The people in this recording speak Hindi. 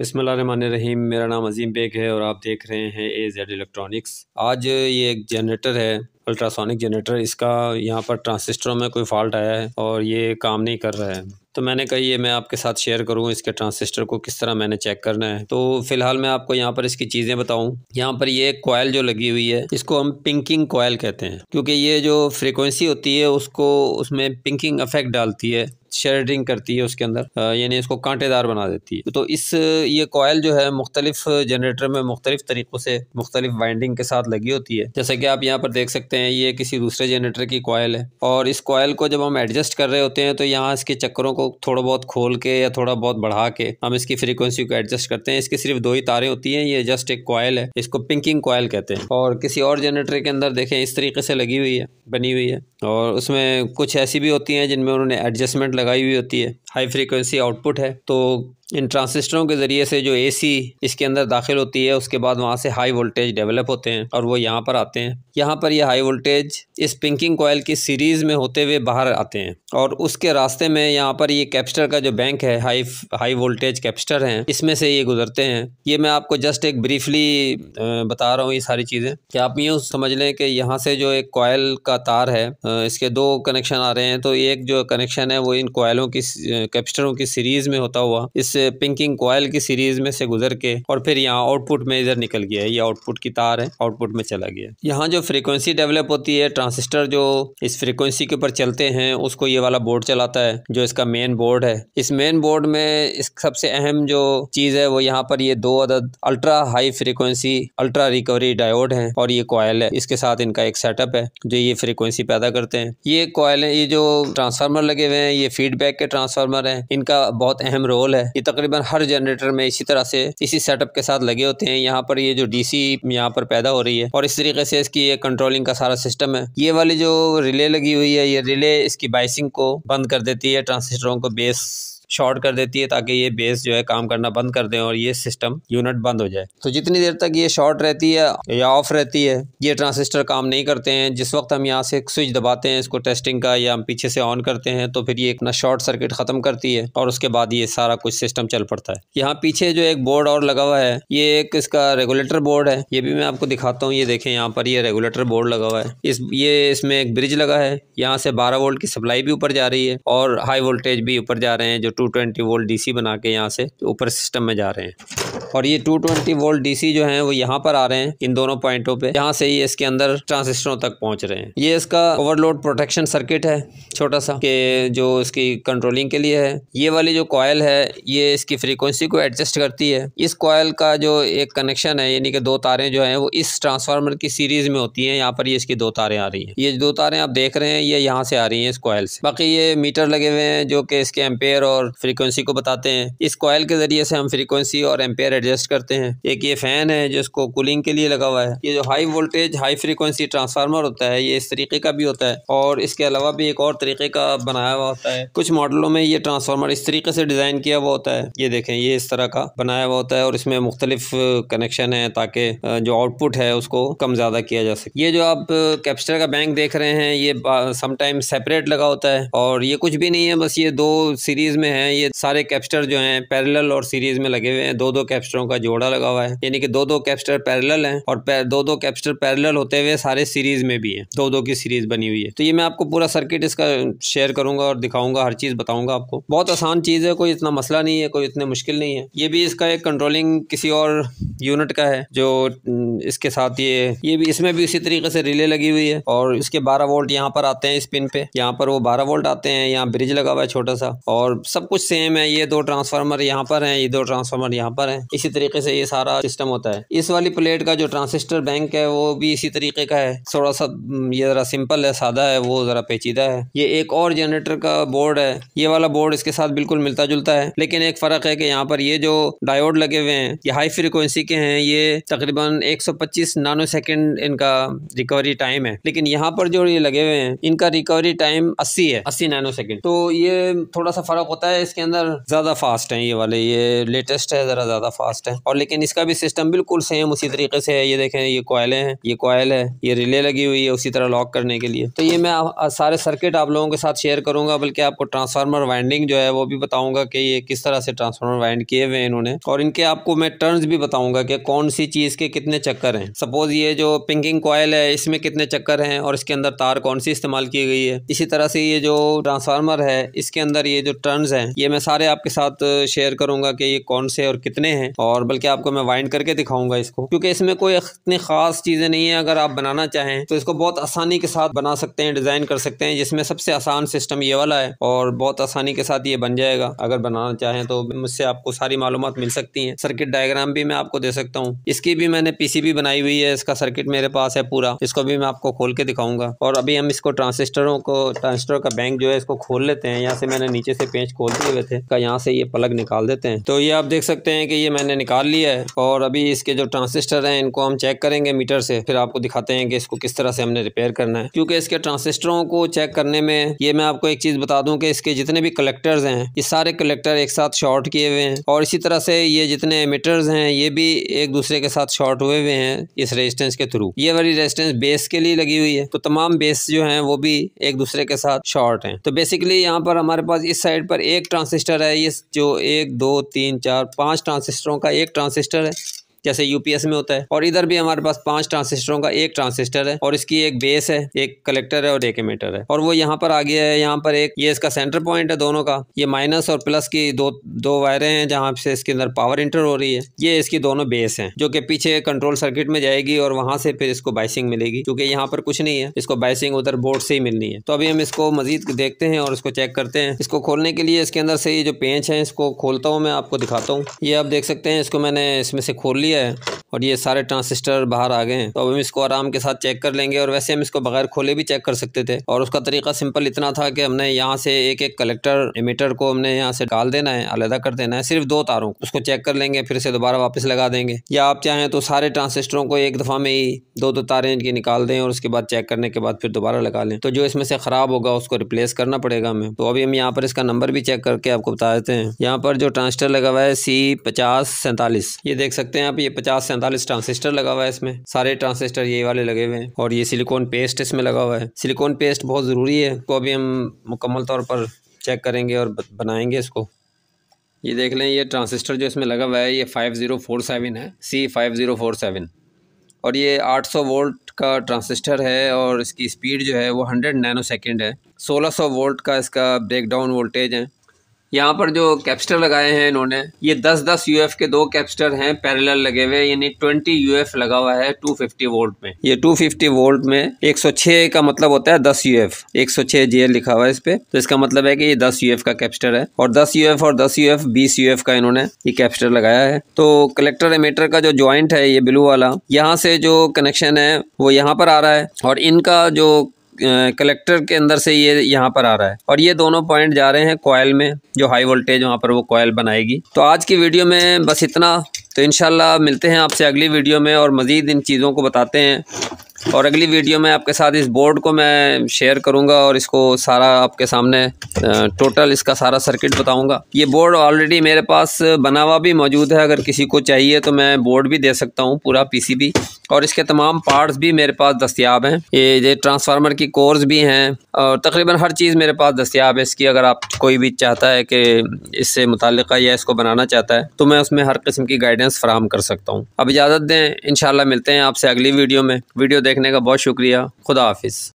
बसमीम मेरा नाम अजीम बेग है और आप देख रहे हैं ए जेड इलेक्ट्रॉनिक्स आज ये एक जनरेटर है अल्ट्रासोनिक जनरेटर इसका यहाँ पर ट्रांसिस्टरों में कोई फॉल्ट आया है और ये काम नहीं कर रहा है तो मैंने कहा ये मैं आपके साथ शेयर करूँ इसके ट्रांसिस्टर को किस तरह मैंने चेक करना है तो फिलहाल मैं आपको यहाँ पर इसकी चीज़ें बताऊँ यहाँ पर ये कोयल जो लगी हुई है इसको हम पिंकिंग कोयल कहते हैं क्योंकि ये जो फ्रिक्वेंसी होती है उसको उसमें पिंकिंग अफेक्ट डालती है शेडिंग करती है उसके अंदर यानी इसको कांटेदार बना देती है तो इस ये कोयल जो है मुख्तलिफ जनरेटर में मुख्तलिफ तरीक़ों से मुख्तलिफ वाइंडिंग के साथ लगी होती है जैसे कि आप यहाँ पर देख सकते हैं ये किसी दूसरे जनरेटर की कोयल है और इस कोयल को जब हम एडजस्ट कर रहे होते हैं तो यहाँ इसके चक्करों को को थोड़ा बहुत खोल के या थोड़ा बहुत बढ़ा के हम इसकी फ्रीक्वेंसी को एडजस्ट करते हैं इसकी सिर्फ दो ही तारे होती हैं ये जस्ट एक कॉयल है इसको पिंकिंग कॉयल कहते हैं और किसी और जनरेटर के अंदर देखें इस तरीके से लगी हुई है बनी हुई है और उसमें कुछ ऐसी भी होती हैं जिनमें उन्होंने एडजस्टमेंट लगाई हुई होती है हाई फ्रीक्वेंसी आउटपुट है तो इन ट्रांसिस्टरों के ज़रिए से जो एसी इसके अंदर दाखिल होती है उसके बाद वहाँ से हाई वोल्टेज डेवलप होते हैं और वो यहाँ पर आते हैं यहाँ पर ये यह हाई वोल्टेज इस पिंकिंग कोयल की सीरीज़ में होते हुए बाहर आते हैं और उसके रास्ते में यहाँ पर ये यह कैप्स्टर का जो बैंक है हाई हाई वोल्टेज कैप्स्टर हैं इसमें से ये गुजरते हैं ये मैं आपको जस्ट एक ब्रीफली बता रहा हूँ ये सारी चीज़ें कि आप यूँ समझ लें कि यहाँ से जो एक कोयल का तार है इसके दो कनेक्शन आ रहे हैं तो एक जो कनेक्शन है वो इन कोयलों की कैपेसिटरों की सीरीज में होता हुआ इस पिंकिंग कोयल की सीरीज में से गुजर के और फिर यहाँ आउटपुट में इधर निकल गया है ये आउटपुट की तार है आउटपुट में चला गया यहाँ जो फ्रिक्वेंसी डेवलप होती है ट्रांसिस्टर जो इस फ्रिक्वेंसी के ऊपर चलते हैं उसको ये वाला बोर्ड चलाता है जो इसका मेन बोर्ड है इस मेन बोर्ड में इस सबसे अहम जो चीज़ है वो यहाँ पर ये दो अदद ultra high frequency ultra recovery diode है और ये कोयल है इसके साथ इनका एक सेटअप है जो ये फ्रीक्वेंसी पैदा करते हैं ये कोयलें ये जो ट्रांसफार्मर लगे हुए हैं ये फीडबैक के ट्रांसफार्मर हैं इनका बहुत अहम रोल है ये तकरीबन हर जनरेटर में इसी तरह से इसी सेटअप के साथ लगे होते हैं यहाँ पर ये जो डीसी यहाँ पर पैदा हो रही है और इस तरीके से इसकी ये कंट्रोलिंग का सारा सिस्टम है ये वाली जो रिले लगी हुई है ये रिले इसकी बाइसिंग को बंद कर देती है ट्रांसिस्टरों को बेस शॉर्ट कर देती है ताकि ये बेस जो है काम करना बंद कर दें और ये सिस्टम यूनिट बंद हो जाए तो जितनी देर तक ये शॉर्ट रहती है या ऑफ रहती है ये ट्रांसिस्टर काम नहीं करते हैं जिस वक्त हम यहाँ से स्विच दबाते हैं इसको टेस्टिंग का या हम पीछे से ऑन करते हैं तो फिर ये अपना शॉर्ट सर्किट ख़त्म करती है और उसके बाद ये सारा कुछ सिस्टम चल पड़ता है यहाँ पीछे जो एक बोर्ड और लगा हुआ है ये एक इसका रेगुलेटर बोर्ड है ये भी मैं आपको दिखाता हूँ ये देखें यहाँ पर ये रेगुलेटर बोर्ड लगा हुआ है इस ये इसमें एक ब्रिज लगा है यहाँ से बारह वोल्ट की सप्लाई भी ऊपर जा रही है और हाई वोल्टेज भी ऊपर जा रहे हैं जो टू ट्वेंटी वोल्ट डीसी बना के यहाँ से ऊपर सिस्टम में जा रहे हैं और ये टू ट्वेंटी वोल्ट डीसी जो है वो यहाँ पर आ रहे हैं इन दोनों पॉइंटों पे यहाँ से ये इसके अंदर ट्रांसिस्टरों तक पहुँच रहे हैं ये इसका ओवरलोड प्रोटेक्शन सर्किट है छोटा सा के जो इसकी कंट्रोलिंग के लिए है ये वाली जो कॉयल है ये इसकी फ्रीक्वेंसी को एडजस्ट करती है इस कॉयल का जो एक कनेक्शन है यानी कि दो तारें जो हैं वो इस ट्रांसफार्मर की सीरीज में होती हैं यहाँ पर ये इसकी दो तारें आ रही हैं ये दो तारें आप देख रहे हैं ये यहाँ से आ रही हैं इस कॉयल से बाकी ये मीटर लगे हुए हैं जो कि इसके एम्पेयर और और फ्रीक्वेंसी को बताते हैं इस कॉयल के जरिए से हम फ्रीक्वेंसी और एम्पेयर एडजस्ट करते हैं एक ये फैन है जिसको कूलिंग के लिए लगा हुआ है ये जो high voltage high frequency transformer होता है ये इस तरीके का भी होता है और इसके अलावा भी एक और तरीके का बनाया हुआ होता है कुछ मॉडलों में ये ट्रांसफार्मर इस तरीके से डिज़ाइन किया हुआ होता है ये देखें ये इस तरह का बनाया हुआ होता है और इसमें मुख्तलिफ कनेक्शन है ताकि जो आउटपुट है उसको कम ज़्यादा किया जा सके ये जो आप कैप्चर का बैंक देख रहे हैं ये समटाइम सेपरेट लगा होता है और ये कुछ भी नहीं है बस ये दो सीरीज़ में हैं ये सारे कैप्स्टर जो हैं पैरेलल और सीरीज में लगे हुए हैं दो दो कैप्स्टरों का जोड़ा लगा हुआ है यानी कि दो दो कैप्स्टर पैरेलल हैं और दो दो कैप्स्टर पैरेलल होते हुए सारे सीरीज में भी हैं दो दो की सीरीज बनी हुई है तो ये मैं आपको पूरा सर्किट इसका शेयर करूंगा और दिखाऊंगा हर चीज़ बताऊंगा आपको बहुत आसान चीज़ है कोई इतना मसला नहीं है कोई इतनी मुश्किल नहीं है ये भी इसका एक कंट्रोलिंग किसी और यूनिट का है जो इसके साथ ये ये भी इसमें भी इसी तरीके से रिले लगी हुई है और इसके बारह वोल्ट यहाँ पर आते हैं इस पिन पे यहाँ पर वो बारह वोल्ट आते हैं यहाँ ब्रिज लगा हुआ है छोटा सा और सब सब कुछ सेम है ये दो ट्रांसफार्मर यहाँ पर हैं ये दो ट्रांसफार्मर यहाँ पर हैं इसी तरीके से ये सारा सिस्टम होता है इस वाली प्लेट का जो ट्रांसिस्टर बैंक है वो भी इसी तरीके का है थोड़ा सा हम्म, ये ज़रा सिंपल है सादा है वो ज़रा पेचीदा है ये एक और जनरेटर का बोर्ड है ये वाला बोर्ड इसके साथ बिल्कुल मिलता जुलता है लेकिन एक फ़र्क है कि यहाँ पर ये जो डायोड लगे हुए हैं ये हाई फ्रिक्वेंसी के हैं ये तकरीबन पच्चीस नानो सेकेंड इनका रिकवरी टाइम है लेकिन यहाँ पर जो ये लगे हुए हैं इनका रिकवरी टाइम अस्सी है अस्सी नानो सेकेंड तो ये थोड़ा सा फ़र्क होता है है इसके अंदर ज़्यादा फास्ट है ये वाले ये लेटेस्ट है ज़रा ज़्यादा फास्ट है और लेकिन इसका भी सिस्टम बिल्कुल सेम उसी तरीके से है ये देखें ये कॉयले हैं ये कॉयल है ये रिले लगी हुई है उसी तरह लॉक करने के लिए तो ये मैं सारे सर्किट आप लोगों के साथ शेयर करूंगा बल्कि आपको ट्रांसफार्मर वाइंडिंग जो है वो भी बताऊंगा कि ये किस तरह से ट्रांसफार्मर वाइंड किए हुए हैं इन्होंने और इनके आपको मैं टर्न्स भी बताऊंगा कि कौन सी चीज़ के कितने चक्कर हैं सपोज ये जो पिंकिंग कॉयल है इसमें कितने चक्कर हैं और इसके अंदर तार कौन सी इस्तेमाल की गई है इसी तरह से ये जो ट्रांसफार्मर है इसके अंदर ये जो टर्न्स है हैं ये मैं सारे आपके साथ शेयर करूंगा कि ये कौन से और कितने हैं और बल्कि आपको मैं वाइंड करके दिखाऊंगा इसको क्योंकि इसमें कोई इतनी खास चीज़ें नहीं है अगर आप बनाना चाहें तो इसको बहुत आसानी के साथ बना सकते हैं डिज़ाइन कर सकते हैं जिसमें सबसे आसान सिस्टम ये वाला है और बहुत आसानी के साथ ये बन जाएगा अगर बनाना चाहें तो मुझसे आपको सारी मालूम मिल सकती हैं सर्किट डायग्राम भी मैं आपको दे सकता हूँ इसकी भी मैंने पीसीबी बनाई हुई है इसका सर्किट मेरे पास है पूरा इसको भी मैं आपको खोल के दिखाऊंगा और अभी हम इसको ट्रांसिस्टरों को ट्रांसिस्टर का बैंक जो है इसको खोल लेते हैं यहाँ से मैंने नीचे से पेंच खोल खुलते हुए थे का यहाँ से ये प्लग निकाल देते हैं तो ये आप देख सकते हैं कि ये मैंने निकाल लिया है और अभी इसके जो ट्रांसिस्टर हैं इनको हम चेक करेंगे मीटर से फिर आपको दिखाते हैं कि इसको किस तरह से हमने रिपेयर करना है क्योंकि इसके ट्रांसिस्टरों को चेक करने में ये मैं आपको एक चीज़ बता दूँ कि इसके जितने भी कलेक्टर्स हैं ये सारे कलेक्टर एक साथ शॉर्ट किए हुए हैं और इसी तरह से ये जितने मीटर्स हैं ये भी एक दूसरे के साथ शॉर्ट हुए हुए हैं इस रेजिस्टेंस के थ्रू ये वाली रेजिस्टेंस बेस के लिए लगी हुई है तो तमाम बेस जो है वो भी एक दूसरे के साथ शॉर्ट है तो बेसिकली यहाँ पर हमारे पास इस साइड पर एक एक ट्रांसिस्टर है ये जो एक दो तीन चार पांच ट्रांसिस्टरों का एक ट्रांसिस्टर है जैसे यूपीएस में होता है और इधर भी हमारे पास पांच ट्रांसिस्टरों का एक ट्रांसिस्टर है और इसकी एक बेस है एक कलेक्टर है और एक एमीटर है और वो यहाँ पर आ गया है यहाँ पर एक ये इसका सेंटर पॉइंट है दोनों का ये माइनस और प्लस की दो दो वायरें हैं जहाँ से इसके अंदर पावर इंटर हो रही है ये इसकी दोनों बेस है जो कि पीछे कंट्रोल सर्किट में जाएगी और वहां से फिर इसको बाइसिंग मिलेगी क्योंकि यहाँ पर कुछ नहीं है इसको बाइसिंग उधर बोर्ड से ही मिलनी है तो अभी हम इसको मजीद देखते हैं और इसको चेक करते हैं इसको खोलने के लिए इसके अंदर से ये जो पेंच है इसको खोलता हूँ मैं आपको दिखाता हूँ ये आप देख सकते हैं इसको मैंने इसमें से खोल लिया दिया है और ये सारे ट्रांसिस्टर बाहर आ गए हैं तो अब हम इसको आराम के साथ चेक कर लेंगे और वैसे हम इसको बगैर खोले भी चेक कर सकते थे और उसका तरीका सिंपल इतना था कि हमने यहाँ से एक एक कलेक्टर इमीटर को हमने यहाँ से डाल देना है अलहदा कर देना है सिर्फ दो तारों उसको चेक कर लेंगे फिर से दोबारा वापस लगा देंगे या आप चाहें तो सारे ट्रांसिस्टरों को एक दफ़ा में ही दो दो तारें इनकी निकाल दें और उसके बाद चेक करने के बाद फिर दोबारा लगा लें तो जो इसमें से ख़राब होगा उसको रिप्लेस करना पड़ेगा हमें तो अभी हम यहाँ पर इसका नंबर भी चेक करके आपको बता देते हैं यहाँ पर जो ट्रांसिस्टर लगा हुआ है सी पचास सैंतालीस ये देख सकते हैं आप ये पचास सैंतालीस ट्रांसिस्टर लगा हुआ है इसमें सारे ट्रांसिस्टर ये वाले लगे हुए हैं और ये सिलिकॉन पेस्ट इसमें लगा हुआ है सिलिकॉन पेस्ट बहुत ज़रूरी है तो अभी हम मुकम्मल तौर पर चेक करेंगे और बनाएंगे इसको ये देख लें ये ट्रांसिस्टर जो इसमें लगा हुआ है ये फाइव ज़ीरो फोर सेवन है C five zero four seven और ये 800 वोल्ट का ट्रांसिस्टर है और इसकी स्पीड जो है वो 100 नैनो सेकेंड है 1600 वोल्ट का इसका ब्रेकडाउन वोल्टेज है यहाँ पर जो कैप्स्टर लगाए हैं इन्होंने ये 10-10 यू के दो कैप्स्टर हैं पैरल लगे हुए यानी 20 यू लगा हुआ है 250 वोल्ट में ये 250 वोल्ट में 106 का मतलब होता है 10 यूएफ 106 जेएल लिखा हुआ है इस पे तो इसका मतलब है कि ये 10 यू का कैप्स्टर है और 10 यू और 10 यूएफ 20 यूएफ का इन्होंने ये कैप्स्टर लगाया है तो कलेक्टर एमीटर का जो ज्वाइंट है ये ब्लू वाला यहाँ से जो कनेक्शन है वो यहाँ पर आ रहा है और इनका जो कलेक्टर के अंदर से ये यहाँ पर आ रहा है और ये दोनों पॉइंट जा रहे हैं कोयल में जो हाई वोल्टेज वहाँ पर वो कॉयल बनाएगी तो आज की वीडियो में बस इतना तो इन मिलते हैं आपसे अगली वीडियो में और मज़ीद इन चीज़ों को बताते हैं और अगली वीडियो में आपके साथ इस बोर्ड को मैं शेयर करूंगा और इसको सारा आपके सामने टोटल इसका सारा सर्किट बताऊंगा ये बोर्ड ऑलरेडी मेरे पास बना हुआ भी मौजूद है अगर किसी को चाहिए तो मैं बोर्ड भी दे सकता हूँ पूरा पीसीबी और इसके तमाम पार्ट्स भी मेरे पास दस्तियाब हैं ये ये ट्रांसफार्मर की कोर्स भी हैं और तकरीबन हर चीज़ मेरे पास दस्तियाब है इसकी अगर आप कोई भी चाहता है कि इससे मुतल या इसको बनाना चाहता है तो मैं उसमें हर किस्म की गाइडेंस फ्राहम कर सकता हूँ अब इजाज़त दें इन मिलते हैं आपसे अगली वीडियो में वीडियो देख देखने का बहुत शुक्रिया खुदा हाफिज़